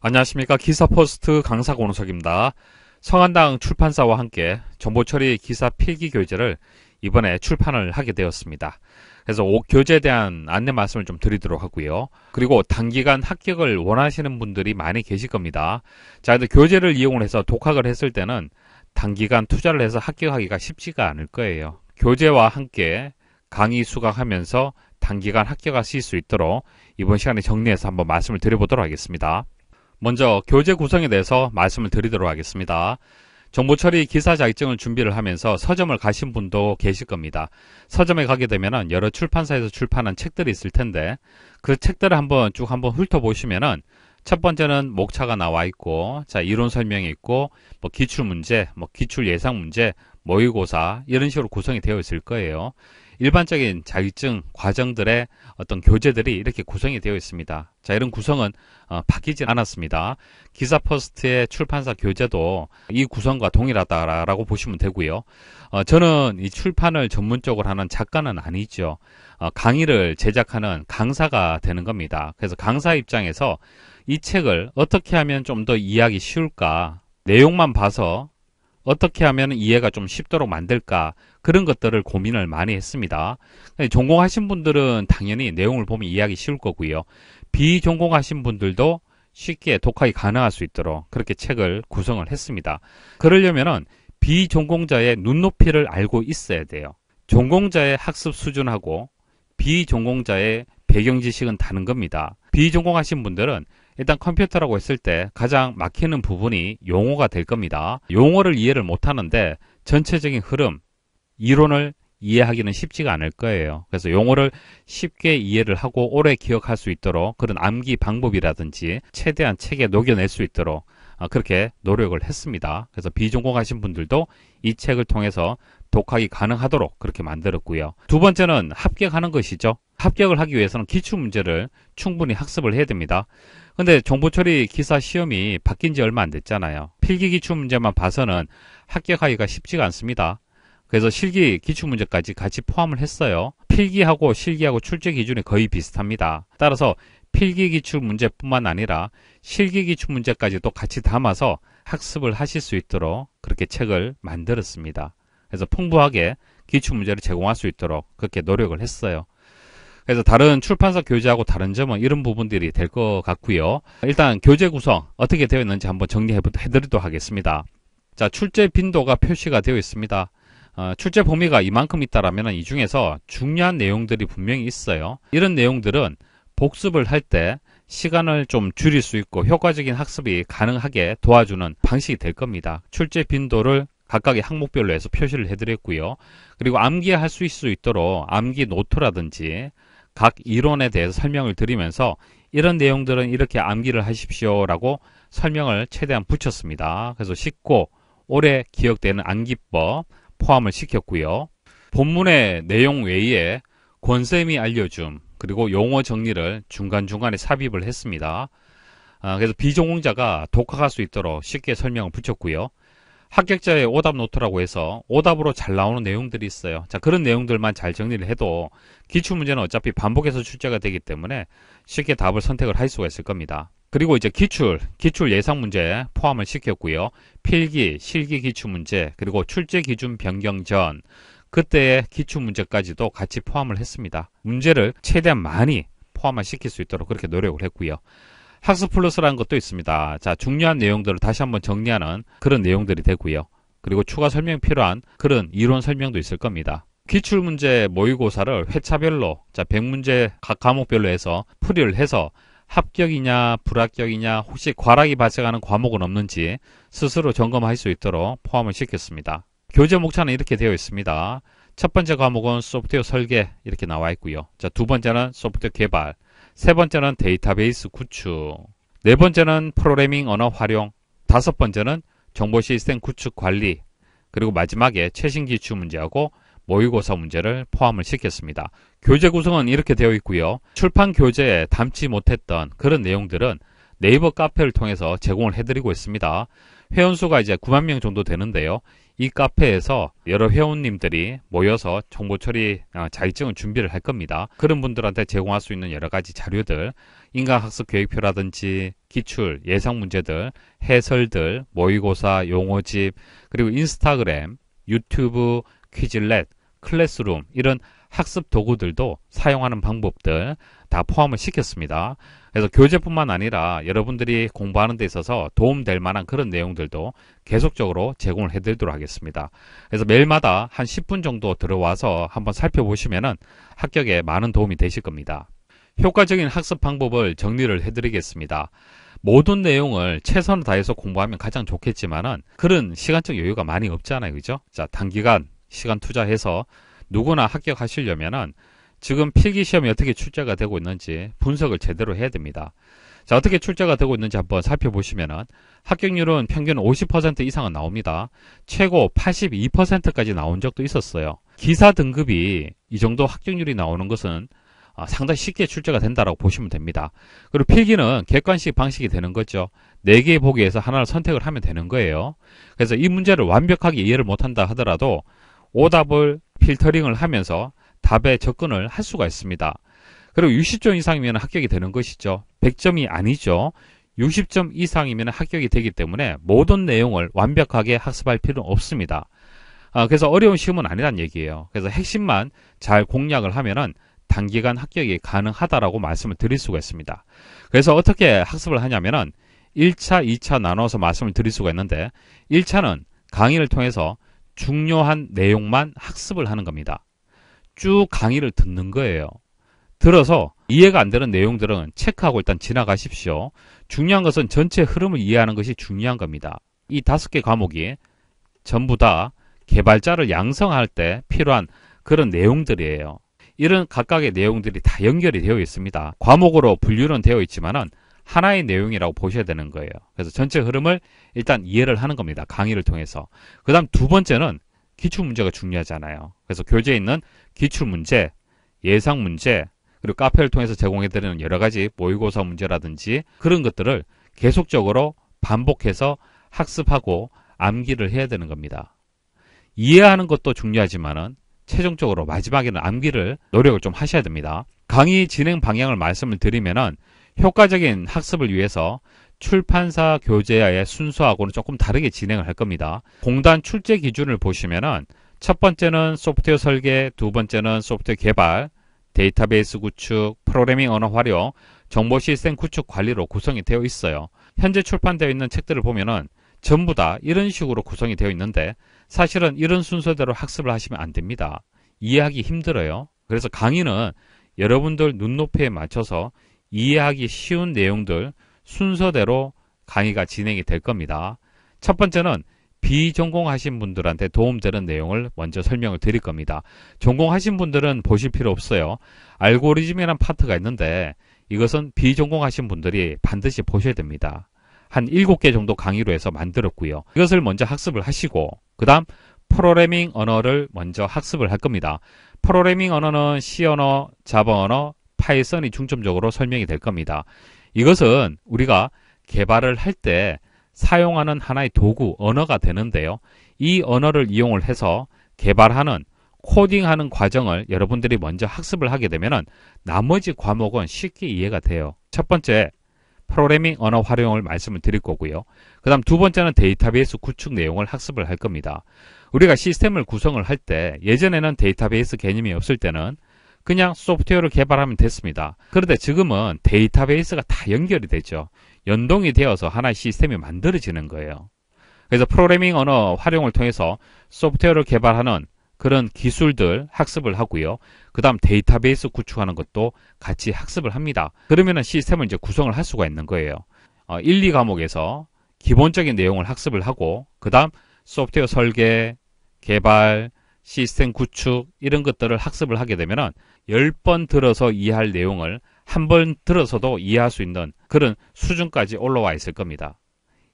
안녕하십니까 기사포스트 강사 권우석입니다. 성한당 출판사와 함께 정보처리 기사 필기 교재를 이번에 출판을 하게 되었습니다. 그래서 교재에 대한 안내 말씀을 좀 드리도록 하고요. 그리고 단기간 합격을 원하시는 분들이 많이 계실 겁니다. 자, 근데 교재를 이용을 해서 독학을 했을 때는 단기간 투자를 해서 합격하기가 쉽지가 않을 거예요. 교재와 함께 강의 수강하면서 단기간 합격하실 수 있도록 이번 시간에 정리해서 한번 말씀을 드려보도록 하겠습니다. 먼저 교재 구성에 대해서 말씀을 드리도록 하겠습니다. 정보처리 기사 자격증을 준비를 하면서 서점을 가신 분도 계실 겁니다. 서점에 가게 되면 여러 출판사에서 출판한 책들이 있을 텐데 그 책들을 한번 쭉 한번 훑어보시면첫 번째는 목차가 나와 있고 자 이론 설명이 있고 뭐 기출 문제, 뭐 기출 예상 문제, 모의고사 이런 식으로 구성이 되어 있을 거예요. 일반적인 자위증 과정들의 어떤 교재들이 이렇게 구성이 되어 있습니다. 자, 이런 구성은 어, 바뀌지 않았습니다. 기사 퍼스트의 출판사 교재도 이 구성과 동일하다라고 보시면 되고요. 어, 저는 이 출판을 전문적으로 하는 작가는 아니죠. 어, 강의를 제작하는 강사가 되는 겁니다. 그래서 강사 입장에서 이 책을 어떻게 하면 좀 더 이해하기 쉬울까 내용만 봐서 어떻게 하면 이해가 좀 쉽도록 만들까 그런 것들을 고민을 많이 했습니다. 전공하신 분들은 당연히 내용을 보면 이해하기 쉬울 거고요. 비전공하신 분들도 쉽게 독학이 가능할 수 있도록 그렇게 책을 구성을 했습니다. 그러려면은 비전공자의 눈높이를 알고 있어야 돼요. 전공자의 학습 수준하고 비전공자의 배경 지식은 다른 겁니다. 비전공하신 분들은 일단 컴퓨터라고 했을 때 가장 막히는 부분이 용어가 될 겁니다. 용어를 이해를 못하는데 전체적인 흐름, 이론을 이해하기는 쉽지가 않을 거예요. 그래서 용어를 쉽게 이해를 하고 오래 기억할 수 있도록 그런 암기 방법이라든지 최대한 책에 녹여낼 수 있도록 아, 그렇게 노력을 했습니다. 그래서 비전공하신 분들도 이 책을 통해서 독학이 가능하도록 그렇게 만들었고요. 두 번째는 합격하는 것이죠. 합격을 하기 위해서는 기출 문제를 충분히 학습을 해야 됩니다. 근데 정보처리 기사 시험이 바뀐 지 얼마 안 됐잖아요. 필기 기출 문제만 봐서는 합격하기가 쉽지가 않습니다. 그래서 실기 기출 문제까지 같이 포함을 했어요. 필기하고 실기하고 출제 기준이 거의 비슷합니다. 따라서 필기 기출 문제뿐만 아니라 실기 기출 문제까지도 같이 담아서 학습을 하실 수 있도록 그렇게 책을 만들었습니다. 그래서 풍부하게 기출 문제를 제공할 수 있도록 그렇게 노력을 했어요. 그래서 다른 출판사 교재하고 다른 점은 이런 부분들이 될 것 같고요. 일단 교재 구성 어떻게 되어 있는지 한번 정리해드리도록 하겠습니다. 자, 출제 빈도가 표시가 되어 있습니다. 어, 출제 범위가 이만큼 있다라면 이 중에서 중요한 내용들이 분명히 있어요. 이런 내용들은 복습을 할 때 시간을 좀 줄일 수 있고 효과적인 학습이 가능하게 도와주는 방식이 될 겁니다. 출제 빈도를 각각의 항목별로 해서 표시를 해드렸고요. 그리고 암기할 수 있을 수 있도록 암기 노트라든지 각 이론에 대해서 설명을 드리면서 이런 내용들은 이렇게 암기를 하십시오 라고 설명을 최대한 붙였습니다. 그래서 쉽고 오래 기억되는 암기법 포함을 시켰고요. 본문의 내용 외에 권쌤이 알려줌 그리고 용어 정리를 중간중간에 삽입을 했습니다. 아, 그래서 비전공자가 독학할 수 있도록 쉽게 설명을 붙였고요. 합격자의 오답 노트라고 해서 오답으로 잘 나오는 내용들이 있어요. 자, 그런 내용들만 잘 정리를 해도 기출문제는 어차피 반복해서 출제가 되기 때문에 쉽게 답을 선택을 할 수가 있을 겁니다. 그리고 이제 기출, 기출 예상 문제 포함을 시켰고요. 필기, 실기 기출 문제, 그리고 출제 기준 변경 전, 그때의 기출 문제까지도 같이 포함을 했습니다. 문제를 최대한 많이 포함을 시킬 수 있도록 그렇게 노력을 했고요. 학습 플러스라는 것도 있습니다. 자, 중요한 내용들을 다시 한번 정리하는 그런 내용들이 되고요. 그리고 추가 설명이 필요한 그런 이론 설명도 있을 겁니다. 기출문제 모의고사를 회차별로 자 100문제 각 과목별로 해서 풀이를 해서 합격이냐 불합격이냐 혹시 과락이 발생하는 과목은 없는지 스스로 점검할 수 있도록 포함을 시켰습니다. 교재 목차는 이렇게 되어 있습니다. 첫 번째 과목은 소프트웨어 설계 이렇게 나와 있고요. 자 두 번째는 소프트웨어 개발 세 번째는 데이터베이스 구축, 네 번째는 프로그래밍 언어 활용, 다섯 번째는 정보 시스템 구축 관리, 그리고 마지막에 최신 기출 문제하고 모의고사 문제를 포함을 시켰습니다. 교재 구성은 이렇게 되어 있고요. 출판 교재에 담지 못했던 그런 내용들은 네이버 카페를 통해서 제공을 해드리고 있습니다. 회원수가 이제 9만 명 정도 되는데요. 이 카페에서 여러 회원님들이 모여서 정보 처리 어, 자격증을 준비를 할 겁니다. 그런 분들한테 제공할 수 있는 여러 가지 자료들, 인간학습 계획표라든지 기출, 예상 문제들, 해설들, 모의고사, 용어집, 그리고 인스타그램, 유튜브, 퀴즐렛 클래스룸 이런 학습 도구들도 사용하는 방법들 다 포함을 시켰습니다. 그래서 교재뿐만 아니라 여러분들이 공부하는 데 있어서 도움될 만한 그런 내용들도 계속적으로 제공을 해드리도록 하겠습니다. 그래서 매일마다 한 10분 정도 들어와서 한번 살펴보시면 합격에 많은 도움이 되실 겁니다. 효과적인 학습 방법을 정리를 해드리겠습니다. 모든 내용을 최선을 다해서 공부하면 가장 좋겠지만은 그런 시간적 여유가 많이 없잖아요. 그죠? 자, 단기간 시간 투자해서 누구나 합격하시려면은 지금 필기시험이 어떻게 출제가 되고 있는지 분석을 제대로 해야 됩니다. 자 어떻게 출제가 되고 있는지 한번 살펴보시면은 합격률은 평균 50% 이상은 나옵니다. 최고 82%까지 나온 적도 있었어요. 기사 등급이 이 정도 합격률이 나오는 것은 아, 상당히 쉽게 출제가 된다라고 보시면 됩니다. 그리고 필기는 객관식 방식이 되는 거죠. 4개의 보기에서 하나를 선택을 하면 되는 거예요. 그래서 이 문제를 완벽하게 이해를 못한다 하더라도 오답을 필터링을 하면서 답에 접근을 할 수가 있습니다. 그리고 60점 이상이면 합격이 되는 것이죠. 100점이 아니죠. 60점 이상이면 합격이 되기 때문에 모든 내용을 완벽하게 학습할 필요는 없습니다. 아, 그래서 어려운 시험은 아니란 얘기예요. 그래서 핵심만 잘 공략을 하면은 단기간 합격이 가능하다라고 말씀을 드릴 수가 있습니다. 그래서 어떻게 학습을 하냐면은 1차, 2차 나눠서 말씀을 드릴 수가 있는데 1차는 강의를 통해서 중요한 내용만 학습을 하는 겁니다. 쭉 강의를 듣는 거예요. 들어서 이해가 안 되는 내용들은 체크하고 일단 지나가십시오. 중요한 것은 전체 흐름을 이해하는 것이 중요한 겁니다. 이 다섯 개 과목이 전부 다 개발자를 양성할 때 필요한 그런 내용들이에요. 이런 각각의 내용들이 다 연결이 되어 있습니다. 과목으로 분류는 되어 있지만은 하나의 내용이라고 보셔야 되는 거예요. 그래서 전체 흐름을 일단 이해를 하는 겁니다. 강의를 통해서. 그 다음 두 번째는 기출문제가 중요하잖아요. 그래서 교재에 있는 기출문제, 예상문제, 그리고 카페를 통해서 제공해드리는 여러 가지 모의고사 문제라든지 그런 것들을 계속적으로 반복해서 학습하고 암기를 해야 되는 겁니다. 이해하는 것도 중요하지만은 최종적으로 마지막에는 암기를 노력을 좀 하셔야 됩니다. 강의 진행 방향을 말씀을 드리면은 효과적인 학습을 위해서 출판사 교재의 순서하고는 조금 다르게 진행을 할 겁니다. 공단 출제 기준을 보시면은 첫 번째는 소프트웨어 설계, 두 번째는 소프트웨어 개발, 데이터베이스 구축, 프로그래밍 언어 활용, 정보 시스템 구축 관리로 구성이 되어 있어요. 현재 출판되어 있는 책들을 보면은 전부 다 이런 식으로 구성이 되어 있는데 사실은 이런 순서대로 학습을 하시면 안 됩니다. 이해하기 힘들어요. 그래서 강의는 여러분들 눈높이에 맞춰서 이해하기 쉬운 내용들 순서대로 강의가 진행이 될 겁니다. 첫 번째는 비전공하신 분들한테 도움되는 내용을 먼저 설명을 드릴 겁니다. 전공하신 분들은 보실 필요 없어요. 알고리즘이라는 파트가 있는데 이것은 비전공하신 분들이 반드시 보셔야 됩니다. 한 7개 정도 강의로 해서 만들었고요. 이것을 먼저 학습을 하시고 그 다음 프로그래밍 언어를 먼저 학습을 할 겁니다. 프로그래밍 언어는 C 언어, 자바 언어, 파이썬이 중점적으로 설명이 될 겁니다. 이것은 우리가 개발을 할 때 사용하는 하나의 도구, 언어가 되는데요. 이 언어를 이용을 해서 개발하는 코딩하는 과정을 여러분들이 먼저 학습을 하게 되면 나머지 과목은 쉽게 이해가 돼요. 첫 번째, 프로그래밍 언어 활용을 말씀을 드릴 거고요. 그 다음 두 번째는 데이터베이스 구축 내용을 학습을 할 겁니다. 우리가 시스템을 구성을 할 때 예전에는 데이터베이스 개념이 없을 때는 그냥 소프트웨어를 개발하면 됐습니다. 그런데 지금은 데이터베이스가 다 연결이 되죠. 연동이 되어서 하나의 시스템이 만들어지는 거예요. 그래서 프로그래밍 언어 활용을 통해서 소프트웨어를 개발하는 그런 기술들 학습을 하고요. 그 다음 데이터베이스 구축하는 것도 같이 학습을 합니다. 그러면 시스템을 이제 구성을 할 수가 있는 거예요. 어, 1, 2과목에서 기본적인 내용을 학습을 하고 그 다음 소프트웨어 설계, 개발, 시스템 구축 이런 것들을 학습을 하게 되면은 열번 들어서 이해할 내용을 한 번 들어서도 이해할 수 있는 그런 수준까지 올라와 있을 겁니다.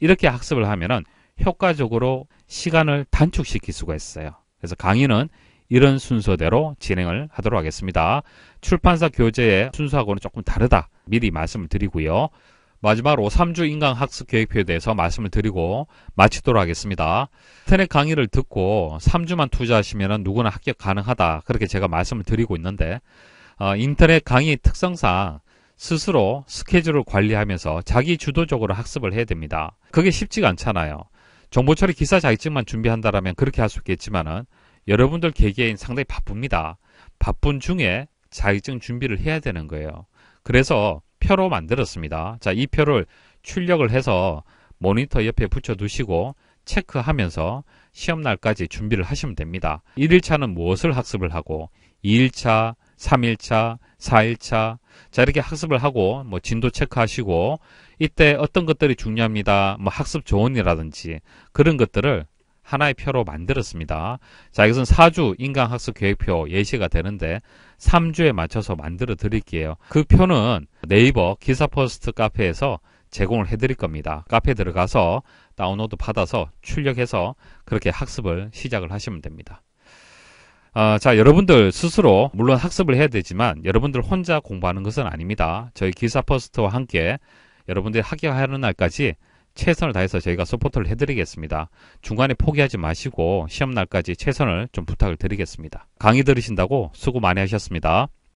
이렇게 학습을 하면은 효과적으로 시간을 단축시킬 수가 있어요. 그래서 강의는 이런 순서대로 진행을 하도록 하겠습니다. 출판사 교재의 순서하고는 조금 다르다. 미리 말씀을 드리고요. 마지막으로 3주 인강 학습 계획표에 대해서 말씀을 드리고 마치도록 하겠습니다. 인터넷 강의를 듣고 3주만 투자하시면 누구나 합격 가능하다 그렇게 제가 말씀을 드리고 있는데 어, 인터넷 강의 특성상 스스로 스케줄을 관리하면서 자기 주도적으로 학습을 해야 됩니다. 그게 쉽지가 않잖아요. 정보처리 기사 자격증만 준비한다라면 그렇게 할 수 있겠지만은 여러분들 개개인 상당히 바쁩니다. 바쁜 중에 자격증 준비를 해야 되는 거예요. 그래서 표로 만들었습니다. 자, 이 표를 출력을 해서 모니터 옆에 붙여 두시고 체크하면서 시험날까지 준비를 하시면 됩니다. 1일차는 무엇을 학습을 하고 2일차, 3일차, 4일차 자 이렇게 학습을 하고 뭐 진도 체크하시고 이때 어떤 것들이 중요합니다. 뭐 학습 조언이라든지 그런 것들을 하나의 표로 만들었습니다. 자, 이것은 4주 인강학습 계획표 예시가 되는데 3주에 맞춰서 만들어 드릴게요. 그 표는 네이버 기사포스트 카페에서 제공을 해드릴 겁니다. 카페 들어가서 다운로드 받아서 출력해서 그렇게 학습을 시작을 하시면 됩니다. 어, 자, 여러분들 스스로 물론 학습을 해야 되지만 여러분들 혼자 공부하는 것은 아닙니다. 저희 기사포스트와 함께 여러분들이 합격하는 날까지 최선을 다해서 저희가 서포트를 해드리겠습니다. 중간에 포기하지 마시고 시험날까지 최선을 좀 부탁을 드리겠습니다. 강의 들으신다고 수고 많이 하셨습니다.